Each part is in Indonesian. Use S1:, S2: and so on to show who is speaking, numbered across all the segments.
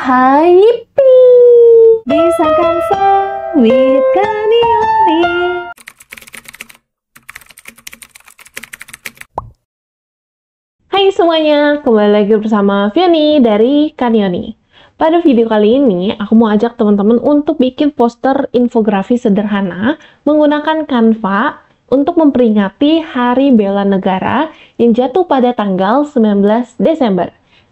S1: hai Bisa disangkan sawit kanioni Hai semuanya, kembali lagi bersama Vianney dari Kanioni. Pada video kali ini, aku mau ajak teman-teman untuk bikin poster infografis sederhana menggunakan Canva untuk memperingati Hari Bela Negara yang jatuh pada tanggal 19 Desember.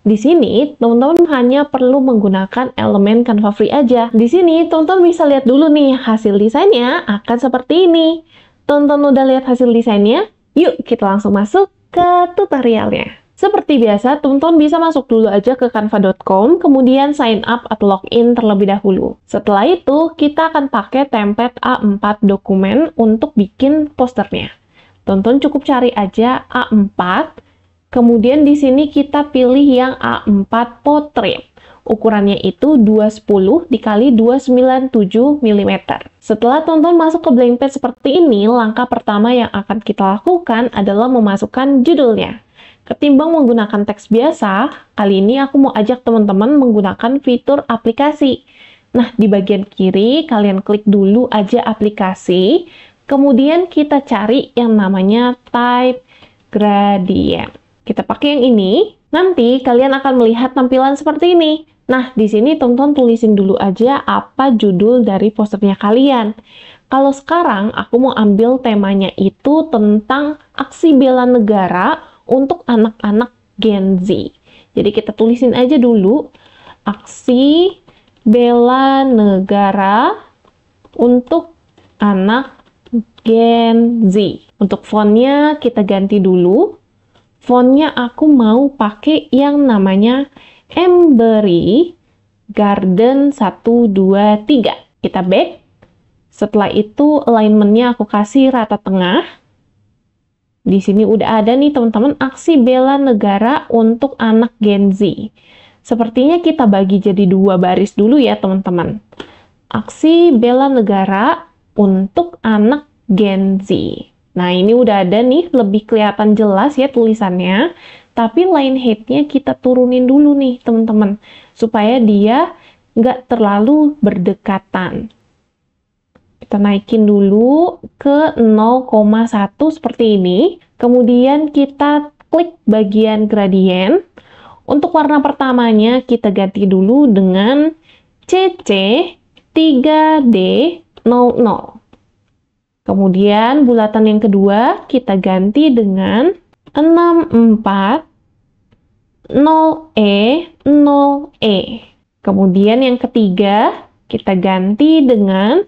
S1: Di sini, teman-teman hanya perlu menggunakan elemen Canva Free aja. Di sini, teman-teman bisa lihat dulu nih, hasil desainnya akan seperti ini. Teman-teman udah lihat hasil desainnya? Yuk, kita langsung masuk ke tutorialnya. Seperti biasa, teman-teman bisa masuk dulu aja ke canva.com, kemudian sign up atau login terlebih dahulu. Setelah itu, kita akan pakai template A4 dokumen untuk bikin posternya. Tonton cukup cari aja A4, Kemudian di sini kita pilih yang A4 potret. Ukurannya itu 210 dikali 297 mm. Setelah tonton masuk ke blank page seperti ini, langkah pertama yang akan kita lakukan adalah memasukkan judulnya. Ketimbang menggunakan teks biasa, kali ini aku mau ajak teman-teman menggunakan fitur aplikasi. Nah, di bagian kiri kalian klik dulu aja aplikasi, kemudian kita cari yang namanya type gradient kita pakai yang ini, nanti kalian akan melihat tampilan seperti ini. Nah, di sini tonton tulisin dulu aja apa judul dari posternya kalian. Kalau sekarang aku mau ambil temanya itu tentang aksi bela negara untuk anak-anak Gen Z. Jadi kita tulisin aja dulu aksi bela negara untuk anak Gen Z. Untuk fontnya kita ganti dulu fontnya aku mau pakai yang namanya Embery Garden 123. Kita back. Setelah itu alignmentnya aku kasih rata tengah. Di sini udah ada nih teman-teman aksi bela negara untuk anak Gen Z. Sepertinya kita bagi jadi dua baris dulu ya teman-teman. Aksi bela negara untuk anak Gen Z. Nah, ini udah ada nih, lebih kelihatan jelas ya tulisannya. Tapi line heightnya kita turunin dulu nih, teman-teman. Supaya dia nggak terlalu berdekatan. Kita naikin dulu ke 0,1 seperti ini. Kemudian kita klik bagian gradient. Untuk warna pertamanya kita ganti dulu dengan CC 3D00. Kemudian bulatan yang kedua kita ganti dengan 64 0E 0E. Kemudian yang ketiga kita ganti dengan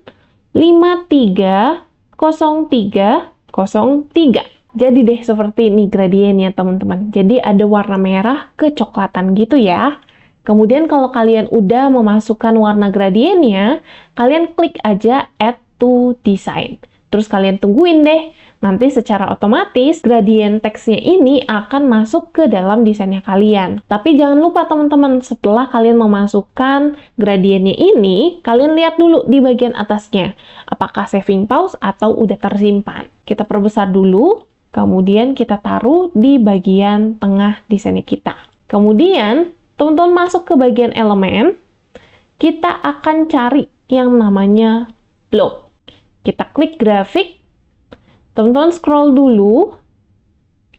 S1: 53 03 03. Jadi deh seperti ini gradiennya teman-teman. Jadi ada warna merah kecoklatan gitu ya. Kemudian kalau kalian udah memasukkan warna gradiennya, kalian klik aja add to design. Terus kalian tungguin deh, nanti secara otomatis gradien teksnya ini akan masuk ke dalam desainnya kalian. Tapi jangan lupa teman-teman, setelah kalian memasukkan gradiennya ini, kalian lihat dulu di bagian atasnya, apakah saving pause atau udah tersimpan. Kita perbesar dulu, kemudian kita taruh di bagian tengah desainnya kita. Kemudian, teman-teman masuk ke bagian elemen, kita akan cari yang namanya block. Kita klik grafik, teman-teman scroll dulu,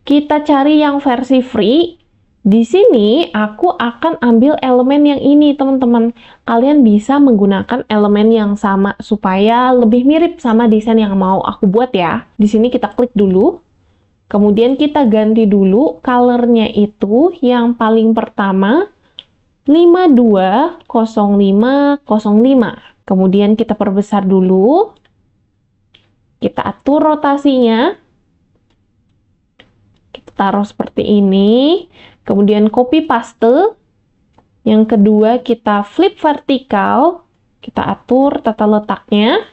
S1: kita cari yang versi free. Di sini aku akan ambil elemen yang ini teman-teman. Kalian bisa menggunakan elemen yang sama supaya lebih mirip sama desain yang mau aku buat ya. Di sini kita klik dulu. Kemudian kita ganti dulu colornya itu yang paling pertama 520505. Kemudian kita perbesar dulu. Kita atur rotasinya. Kita taruh seperti ini. Kemudian copy paste. Yang kedua kita flip vertikal. Kita atur tata letaknya.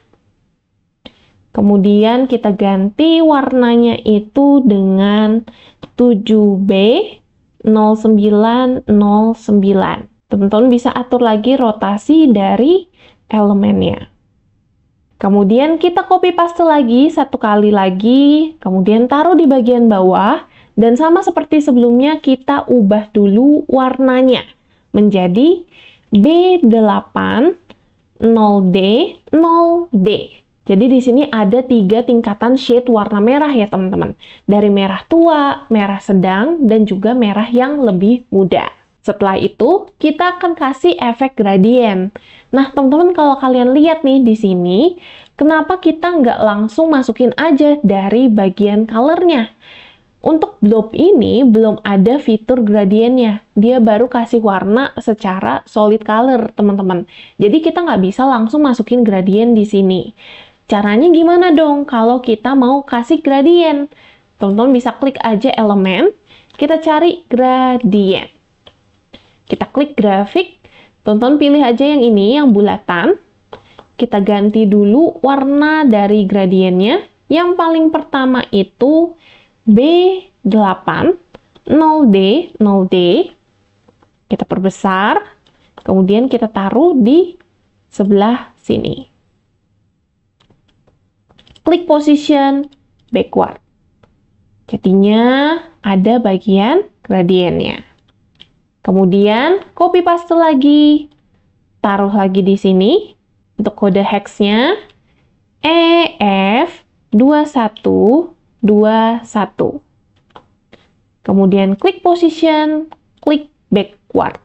S1: Kemudian kita ganti warnanya itu dengan 7B 0909. Teman-teman bisa atur lagi rotasi dari elemennya. Kemudian kita copy paste lagi satu kali lagi, kemudian taruh di bagian bawah dan sama seperti sebelumnya kita ubah dulu warnanya menjadi B80D0D. Jadi di sini ada tiga tingkatan shade warna merah ya teman-teman. Dari merah tua, merah sedang, dan juga merah yang lebih muda. Setelah itu, kita akan kasih efek gradient. Nah, teman-teman kalau kalian lihat nih di sini, kenapa kita nggak langsung masukin aja dari bagian colornya? Untuk blob ini belum ada fitur gradiennya. Dia baru kasih warna secara solid color, teman-teman. Jadi kita nggak bisa langsung masukin gradien di sini. Caranya gimana dong kalau kita mau kasih gradien? Teman-teman bisa klik aja elemen, kita cari gradien. Kita klik grafik, Tonton pilih aja yang ini, yang bulatan. Kita ganti dulu warna dari gradiennya. Yang paling pertama itu B8, 0D, 0D. Kita perbesar, kemudian kita taruh di sebelah sini. Klik position backward. Jadinya ada bagian gradiennya. Kemudian copy paste lagi. Taruh lagi di sini untuk kode hexnya EF2121. Kemudian klik position, klik backward.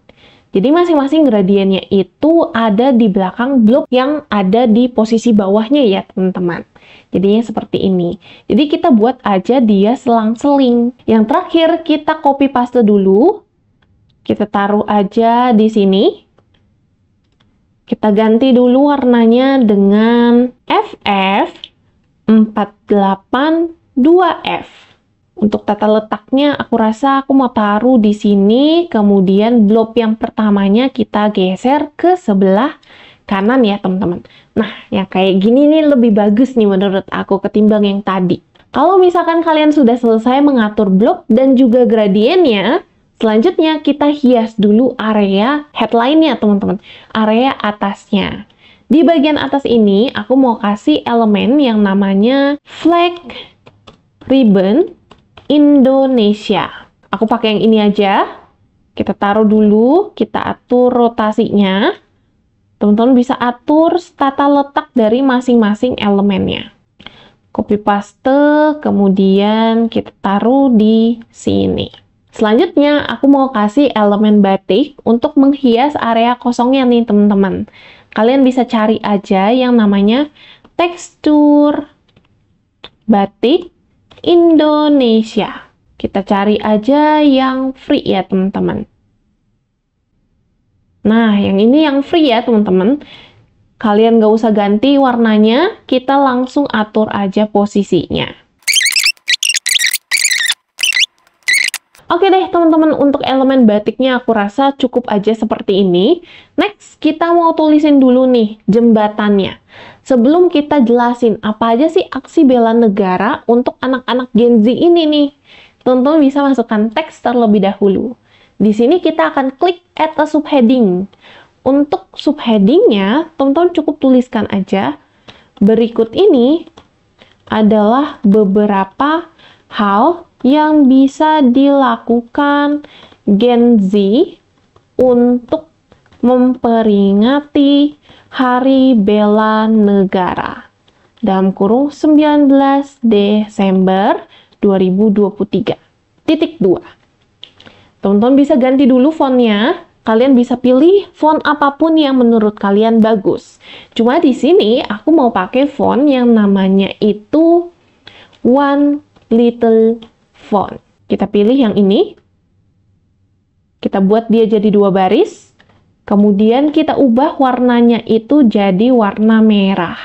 S1: Jadi masing-masing gradiennya itu ada di belakang blok yang ada di posisi bawahnya ya teman-teman. Jadinya seperti ini. Jadi kita buat aja dia selang-seling. Yang terakhir kita copy paste dulu kita taruh aja di sini. Kita ganti dulu warnanya dengan FF 482F. Untuk tata letaknya, aku rasa aku mau taruh di sini, kemudian blok yang pertamanya kita geser ke sebelah kanan ya teman-teman. Nah, yang kayak gini nih lebih bagus nih menurut aku ketimbang yang tadi. Kalau misalkan kalian sudah selesai mengatur blok dan juga gradiennya, Selanjutnya kita hias dulu area headline-nya teman-teman, area atasnya. Di bagian atas ini aku mau kasih elemen yang namanya flag ribbon Indonesia. Aku pakai yang ini aja. Kita taruh dulu, kita atur rotasinya. Teman-teman bisa atur tata letak dari masing-masing elemennya. Copy paste, kemudian kita taruh di sini. Selanjutnya, aku mau kasih elemen batik untuk menghias area kosongnya nih, teman-teman. Kalian bisa cari aja yang namanya tekstur batik Indonesia. Kita cari aja yang free ya, teman-teman. Nah, yang ini yang free ya, teman-teman. Kalian gak usah ganti warnanya, kita langsung atur aja posisinya. Oke deh teman-teman, untuk elemen batiknya aku rasa cukup aja seperti ini. Next, kita mau tulisin dulu nih jembatannya. Sebelum kita jelasin apa aja sih aksi bela negara untuk anak-anak Gen Z ini nih, teman-teman bisa masukkan teks terlebih dahulu. Di sini kita akan klik add a subheading. Untuk subheadingnya, teman-teman cukup tuliskan aja. Berikut ini adalah beberapa hal yang bisa dilakukan Gen Z untuk memperingati Hari Bela Negara dalam kurung 19 Desember 2023. Titik 2. Tonton bisa ganti dulu fontnya. Kalian bisa pilih font apapun yang menurut kalian bagus. Cuma di sini aku mau pakai font yang namanya itu One Little font. Kita pilih yang ini. Kita buat dia jadi dua baris. Kemudian kita ubah warnanya itu jadi warna merah.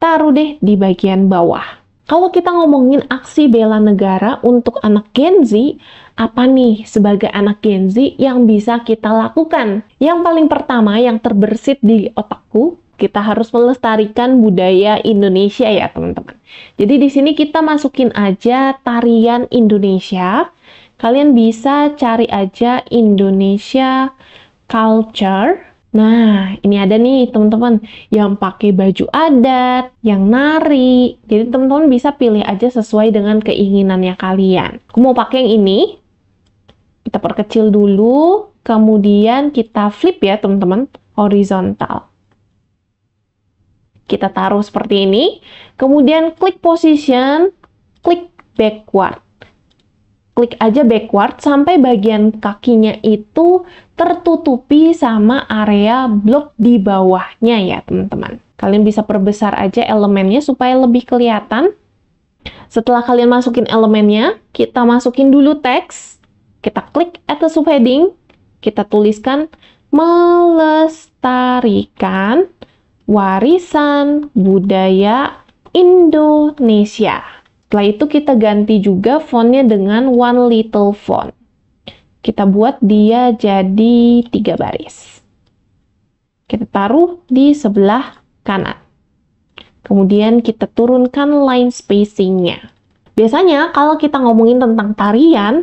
S1: Taruh deh di bagian bawah. Kalau kita ngomongin aksi bela negara untuk anak Gen Z, apa nih sebagai anak Gen Z yang bisa kita lakukan? Yang paling pertama yang terbersit di otakku kita harus melestarikan budaya Indonesia ya, teman-teman. Jadi di sini kita masukin aja tarian Indonesia. Kalian bisa cari aja Indonesia culture. Nah, ini ada nih teman-teman yang pakai baju adat, yang nari. Jadi teman-teman bisa pilih aja sesuai dengan keinginannya kalian. Aku mau pakai yang ini. Kita perkecil dulu, kemudian kita flip ya teman-teman, horizontal kita taruh seperti ini. Kemudian klik position, klik backward. Klik aja backward sampai bagian kakinya itu tertutupi sama area blok di bawahnya ya teman-teman. Kalian bisa perbesar aja elemennya supaya lebih kelihatan. Setelah kalian masukin elemennya, kita masukin dulu teks. Kita klik at the subheading, kita tuliskan melestarikan warisan budaya Indonesia. Setelah itu kita ganti juga fontnya dengan one little font. Kita buat dia jadi tiga baris. Kita taruh di sebelah kanan. Kemudian kita turunkan line spacingnya. Biasanya kalau kita ngomongin tentang tarian,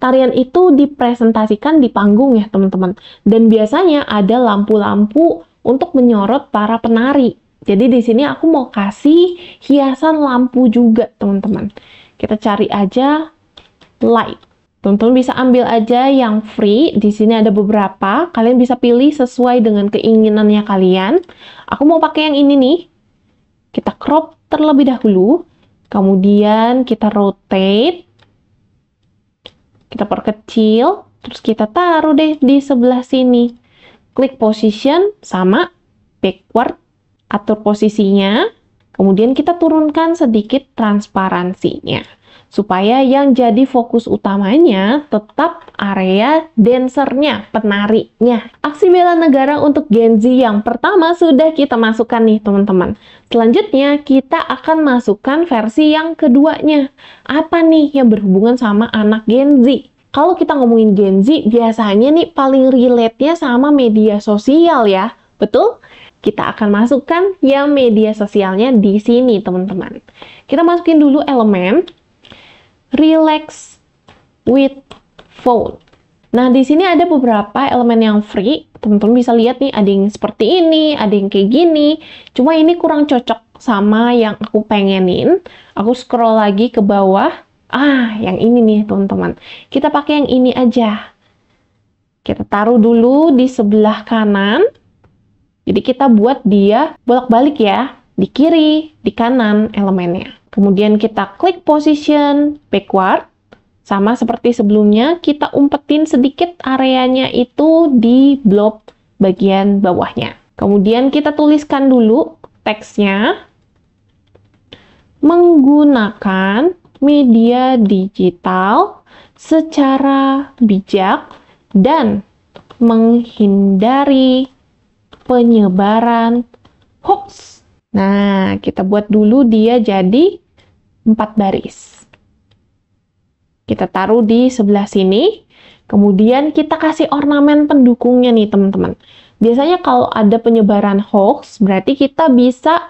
S1: tarian itu dipresentasikan di panggung ya teman-teman. Dan biasanya ada lampu-lampu untuk menyorot para penari. Jadi di sini aku mau kasih hiasan lampu juga, teman-teman. Kita cari aja light. Teman-teman bisa ambil aja yang free. Di sini ada beberapa. Kalian bisa pilih sesuai dengan keinginannya kalian. Aku mau pakai yang ini nih. Kita crop terlebih dahulu. Kemudian kita rotate. Kita perkecil. Terus kita taruh deh di sebelah sini klik position sama backward, atur posisinya, kemudian kita turunkan sedikit transparansinya supaya yang jadi fokus utamanya tetap area dancernya, penariknya. Aksi bela negara untuk Gen Z yang pertama sudah kita masukkan nih teman-teman. Selanjutnya kita akan masukkan versi yang keduanya. Apa nih yang berhubungan sama anak Gen Z? kalau kita ngomongin Gen Z, biasanya nih paling relate-nya sama media sosial ya. Betul? Kita akan masukkan yang media sosialnya di sini, teman-teman. Kita masukin dulu elemen relax with phone. Nah, di sini ada beberapa elemen yang free. Teman-teman bisa lihat nih, ada yang seperti ini, ada yang kayak gini. Cuma ini kurang cocok sama yang aku pengenin. Aku scroll lagi ke bawah Ah, yang ini nih teman-teman. Kita pakai yang ini aja. Kita taruh dulu di sebelah kanan. Jadi kita buat dia bolak-balik ya. Di kiri, di kanan elemennya. Kemudian kita klik position backward. Sama seperti sebelumnya, kita umpetin sedikit areanya itu di blok bagian bawahnya. Kemudian kita tuliskan dulu teksnya menggunakan media digital secara bijak dan menghindari penyebaran hoax. Nah, kita buat dulu dia jadi empat baris. Kita taruh di sebelah sini. Kemudian kita kasih ornamen pendukungnya nih, teman-teman. Biasanya kalau ada penyebaran hoax, berarti kita bisa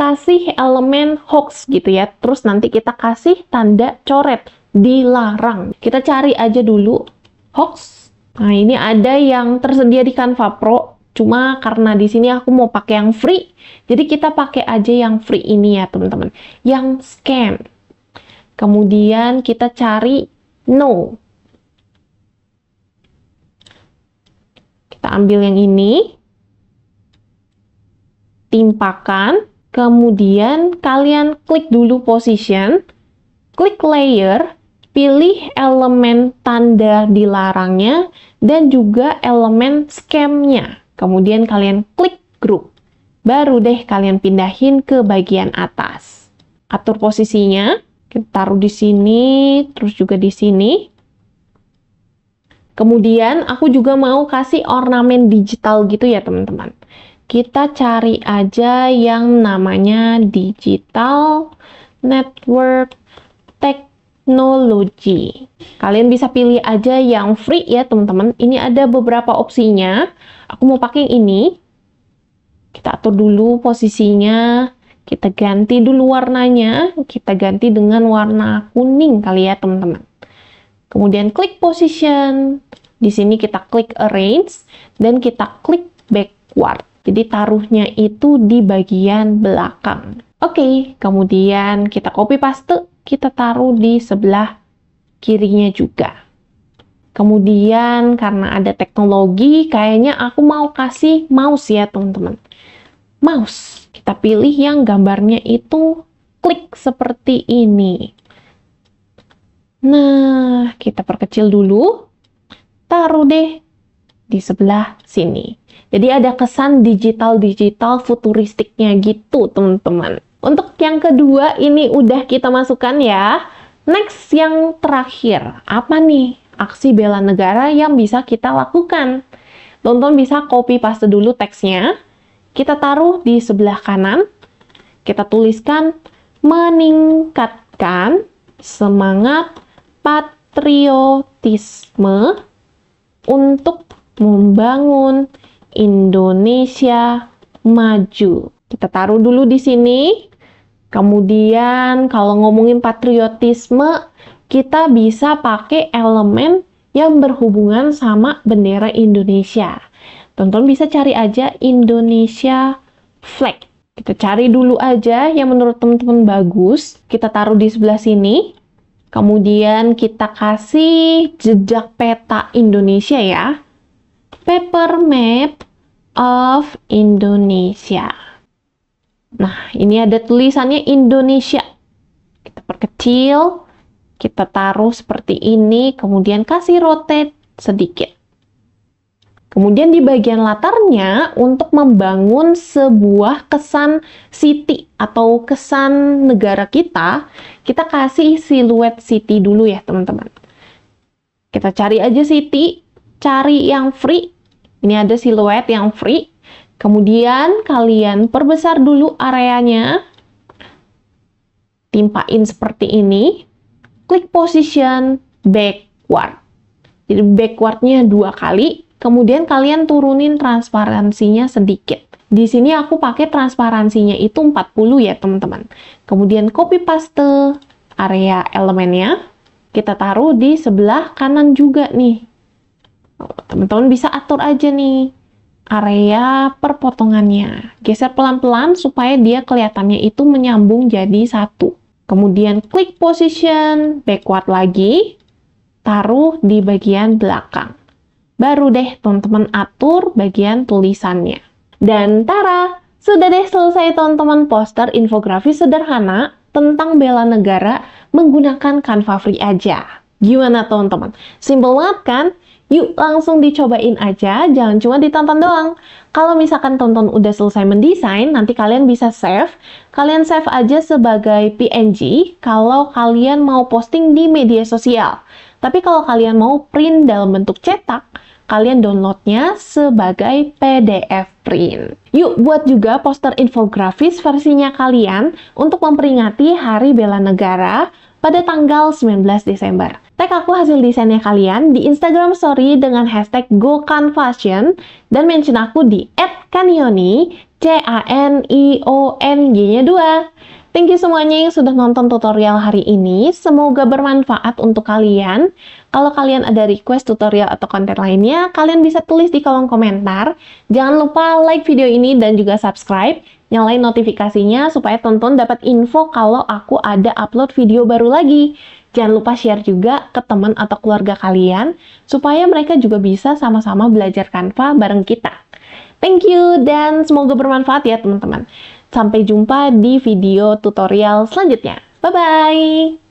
S1: kasih elemen hoax gitu ya. Terus nanti kita kasih tanda coret, dilarang. Kita cari aja dulu hoax. Nah, ini ada yang tersedia di Canva Pro, cuma karena di sini aku mau pakai yang free. Jadi kita pakai aja yang free ini ya, teman-teman. Yang scam. Kemudian kita cari no. Kita ambil yang ini. Timpakan Kemudian kalian klik dulu position, klik layer, pilih elemen tanda dilarangnya dan juga elemen scamnya. Kemudian kalian klik group. Baru deh kalian pindahin ke bagian atas. Atur posisinya, kita taruh di sini, terus juga di sini. Kemudian aku juga mau kasih ornamen digital gitu ya teman-teman kita cari aja yang namanya digital network technology. Kalian bisa pilih aja yang free ya teman-teman. Ini ada beberapa opsinya. Aku mau pakai ini. Kita atur dulu posisinya. Kita ganti dulu warnanya. Kita ganti dengan warna kuning kali ya teman-teman. Kemudian klik position. Di sini kita klik arrange dan kita klik backward. Jadi taruhnya itu di bagian belakang. Oke, kemudian kita copy paste, kita taruh di sebelah kirinya juga. Kemudian karena ada teknologi, kayaknya aku mau kasih mouse ya teman-teman. Mouse, kita pilih yang gambarnya itu klik seperti ini. Nah, kita perkecil dulu. Taruh deh di sebelah sini. Jadi ada kesan digital-digital futuristiknya gitu, teman-teman. Untuk yang kedua, ini udah kita masukkan ya. Next, yang terakhir, apa nih aksi bela negara yang bisa kita lakukan? Tonton bisa copy paste dulu teksnya. Kita taruh di sebelah kanan. Kita tuliskan meningkatkan semangat patriotisme untuk membangun Indonesia maju. Kita taruh dulu di sini. Kemudian kalau ngomongin patriotisme, kita bisa pakai elemen yang berhubungan sama bendera Indonesia. Tonton bisa cari aja Indonesia flag. Kita cari dulu aja yang menurut teman-teman bagus. Kita taruh di sebelah sini. Kemudian kita kasih jejak peta Indonesia ya paper map of Indonesia. Nah, ini ada tulisannya Indonesia. Kita perkecil, kita taruh seperti ini, kemudian kasih rotate sedikit. Kemudian di bagian latarnya untuk membangun sebuah kesan city atau kesan negara kita, kita kasih siluet city dulu ya teman-teman. Kita cari aja city, cari yang free, ini ada siluet yang free. Kemudian kalian perbesar dulu areanya. Timpain seperti ini. Klik position backward. Jadi backwardnya dua kali. Kemudian kalian turunin transparansinya sedikit. Di sini aku pakai transparansinya itu 40 ya teman-teman. Kemudian copy paste area elemennya. Kita taruh di sebelah kanan juga nih teman-teman bisa atur aja nih area perpotongannya. Geser pelan-pelan supaya dia kelihatannya itu menyambung jadi satu. Kemudian klik position, backward lagi, taruh di bagian belakang. Baru deh teman-teman atur bagian tulisannya. Dan tara, sudah deh selesai teman-teman poster infografis sederhana tentang bela negara menggunakan Canva Free aja. Gimana teman-teman? Simple banget kan? Yuk langsung dicobain aja, jangan cuma ditonton doang. Kalau misalkan tonton udah selesai mendesain, nanti kalian bisa save. Kalian save aja sebagai PNG kalau kalian mau posting di media sosial. Tapi kalau kalian mau print dalam bentuk cetak, kalian downloadnya sebagai PDF print. Yuk buat juga poster infografis versinya kalian untuk memperingati Hari Bela Negara pada tanggal 19 Desember. Tag aku hasil desainnya kalian di Instagram story dengan hashtag GoCanFashion dan mention aku di @kanioni c a n i o n g nya 2. Thank you semuanya yang sudah nonton tutorial hari ini. Semoga bermanfaat untuk kalian. Kalau kalian ada request tutorial atau konten lainnya, kalian bisa tulis di kolom komentar. Jangan lupa like video ini dan juga subscribe nyalain notifikasinya supaya tonton dapat info kalau aku ada upload video baru lagi. Jangan lupa share juga ke teman atau keluarga kalian supaya mereka juga bisa sama-sama belajar kanva bareng kita. Thank you dan semoga bermanfaat ya teman-teman. Sampai jumpa di video tutorial selanjutnya. Bye-bye!